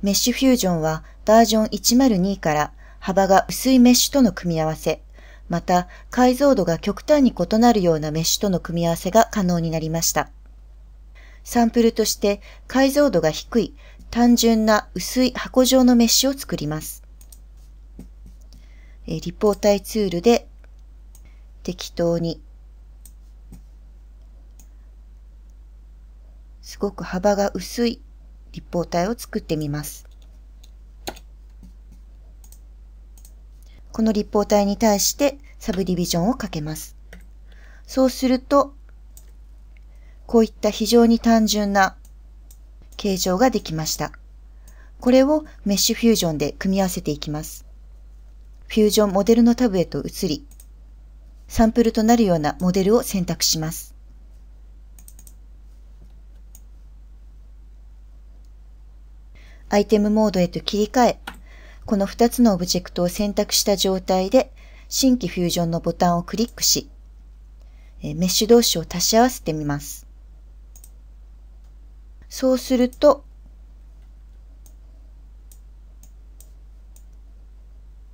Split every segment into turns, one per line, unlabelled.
メッシュフュージョンはバージョン102から幅が薄いメッシュとの組み合わせ、また解像度が極端に異なるようなメッシュとの組み合わせが可能になりました。サンプルとして解像度が低い単純な薄い箱状のメッシュを作ります。え立方体ツールで適当にすごく幅が薄い立方体を作ってみます。この立方体に対してサブディビジョンをかけます。そうすると、こういった非常に単純な形状ができました。これをメッシュフュージョンで組み合わせていきます。フュージョンモデルのタブへと移り、サンプルとなるようなモデルを選択します。アイテムモードへと切り替え、この2つのオブジェクトを選択した状態で、新規フュージョンのボタンをクリックし、メッシュ同士を足し合わせてみます。そうすると、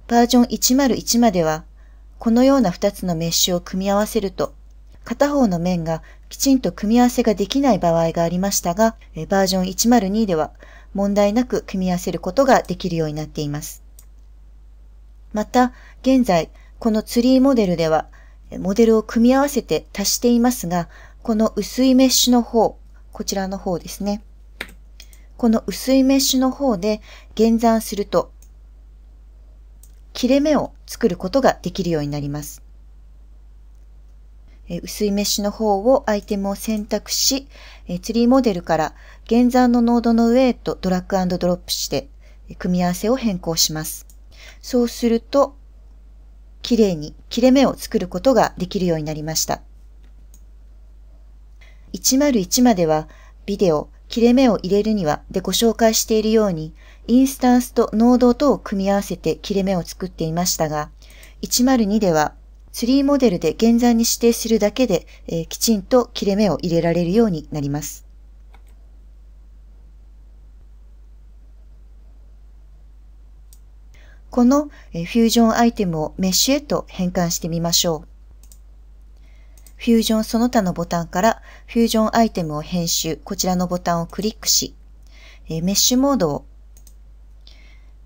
バージョン101までは、このような2つのメッシュを組み合わせると、片方の面がきちんと組み合わせができない場合がありましたが、バージョン102では、問題なく組み合わせることができるようになっています。また、現在、このツリーモデルでは、モデルを組み合わせて足していますが、この薄いメッシュの方、こちらの方ですね。この薄いメッシュの方で減算すると、切れ目を作ることができるようになります。え薄いメッシュの方をアイテムを選択し、えツリーモデルから現算のノードの上とドラッグドロップして組み合わせを変更します。そうすると、綺麗に切れ目を作ることができるようになりました。101まではビデオ、切れ目を入れるにはでご紹介しているように、インスタンスとノードとを組み合わせて切れ目を作っていましたが、102ではツリーモデルで現在に指定するだけで、えー、きちんと切れ目を入れられるようになります。このフュージョンアイテムをメッシュへと変換してみましょう。フュージョンその他のボタンからフュージョンアイテムを編集、こちらのボタンをクリックし、メッシュモードを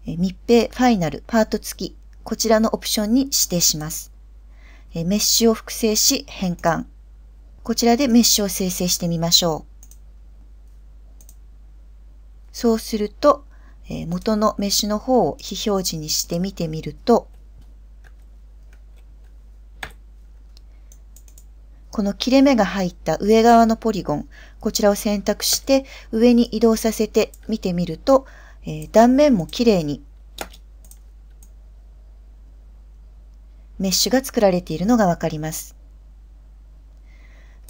密閉、ファイナル、パート付き、こちらのオプションに指定します。メッシュを複製し変換。こちらでメッシュを生成してみましょう。そうすると、え元のメッシュの方を非表示にして見てみると、この切れ目が入った上側のポリゴン、こちらを選択して上に移動させて見てみると、え断面も綺麗にメッシュが作られているのがわかります。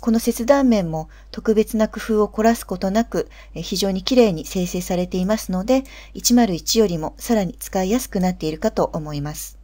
この切断面も特別な工夫を凝らすことなく非常に綺麗に生成されていますので101よりもさらに使いやすくなっているかと思います。